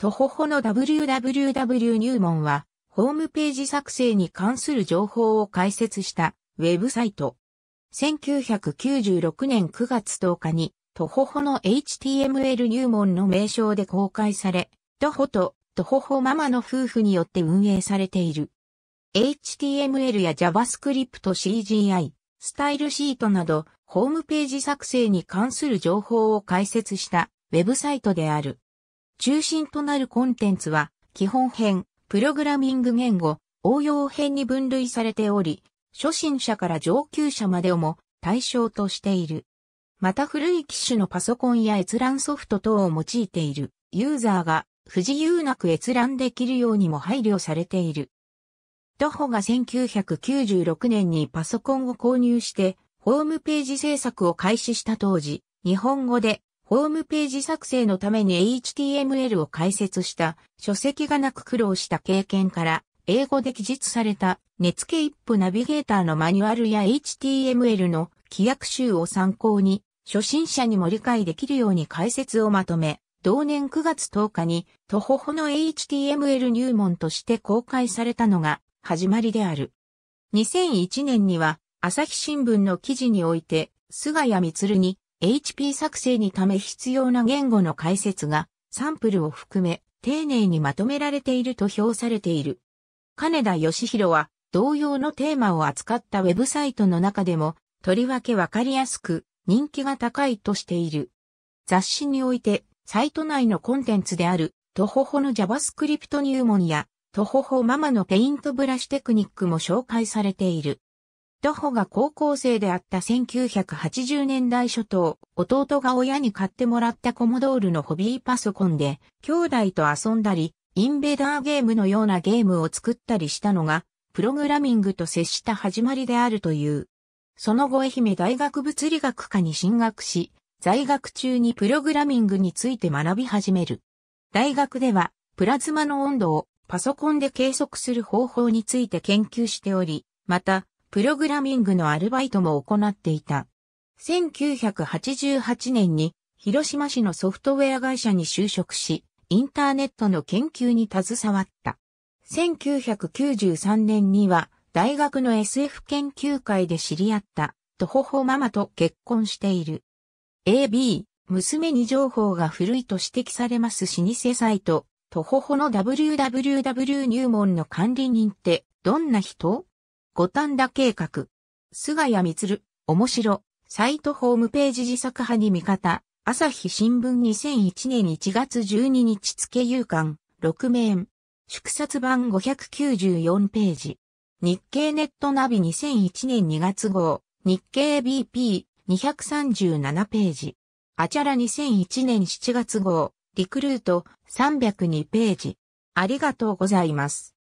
トホホの www 入門は、ホームページ作成に関する情報を解説したウェブサイト。1996年9月10日に、トホホの HTML 入門の名称で公開され、トホとトホホママの夫婦によって運営されている。HTML や JavaScript、CGI、スタイルシートなど、ホームページ作成に関する情報を解説したウェブサイトである。中心となるコンテンツは、基本編、プログラミング言語、応用編に分類されており、初心者から上級者までをも対象としている。また古い機種のパソコンや閲覧ソフト等を用いているユーザーが不自由なく閲覧できるようにも配慮されている。徒歩が1996年にパソコンを購入してホームページ制作を開始した当時、日本語でホームページ作成のために HTML を解説した書籍がなく苦労した経験から英語で記述されたネ付ケイップナビゲーターのマニュアルや HTML の規約集を参考に初心者にも理解できるように解説をまとめ、同年9月10日にトホホの HTML 入門として公開されたのが始まりである。2001年には朝日新聞の記事において菅谷光に HP 作成にため必要な言語の解説がサンプルを含め丁寧にまとめられていると評されている。金田義弘は同様のテーマを扱ったウェブサイトの中でもとりわけわかりやすく人気が高いとしている。雑誌においてサイト内のコンテンツであるトホホの JavaScript 入門やトホホママのペイントブラシテクニックも紹介されている。徒歩が高校生であった1980年代初頭、弟が親に買ってもらったコモドールのホビーパソコンで、兄弟と遊んだり、インベーダーゲームのようなゲームを作ったりしたのが、プログラミングと接した始まりであるという。その後愛媛大学物理学科に進学し、在学中にプログラミングについて学び始める。大学では、プラズマの温度をパソコンで計測する方法について研究しており、また、プログラミングのアルバイトも行っていた。1988年に広島市のソフトウェア会社に就職し、インターネットの研究に携わった。1993年には大学の SF 研究会で知り合ったとほほママと結婚している。AB、娘に情報が古いと指摘されます老舗サイト、とほほの www 入門の管理人ってどんな人五反田計画。菅谷光、面白、サイトホームページ自作派に味方、朝日新聞2001年1月12日付夕刊、6面、祝冊版594ページ。日経ネットナビ2001年2月号、日経 BP237 ページ。あちゃら2001年7月号、リクルート302ページ。ありがとうございます。